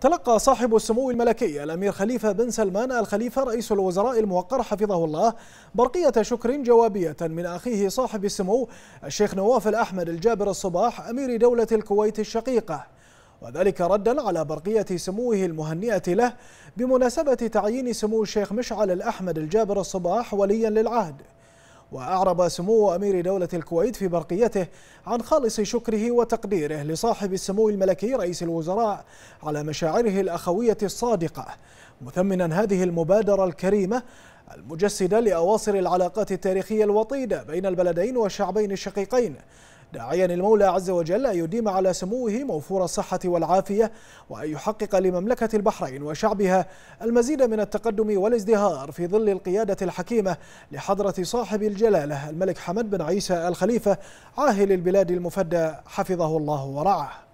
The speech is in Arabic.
تلقى صاحب السمو الملكي الأمير خليفة بن سلمان الخليفة رئيس الوزراء الموقر حفظه الله برقية شكر جوابية من أخيه صاحب السمو الشيخ نواف الأحمد الجابر الصباح أمير دولة الكويت الشقيقة وذلك ردا على برقية سموه المهنئة له بمناسبة تعيين سمو الشيخ مشعل الأحمد الجابر الصباح وليا للعهد وأعرب سمو أمير دولة الكويت في برقيته عن خالص شكره وتقديره لصاحب السمو الملكي رئيس الوزراء على مشاعره الأخوية الصادقة مثمنا هذه المبادرة الكريمة المجسدة لأواصر العلاقات التاريخية الوطيدة بين البلدين والشعبين الشقيقين داعيا المولى عز وجل أن يديم على سموه موفور الصحة والعافية وأن يحقق لمملكة البحرين وشعبها المزيد من التقدم والازدهار في ظل القيادة الحكيمة لحضرة صاحب الجلالة الملك حمد بن عيسى الخليفة عاهل البلاد المفدى حفظه الله ورعاه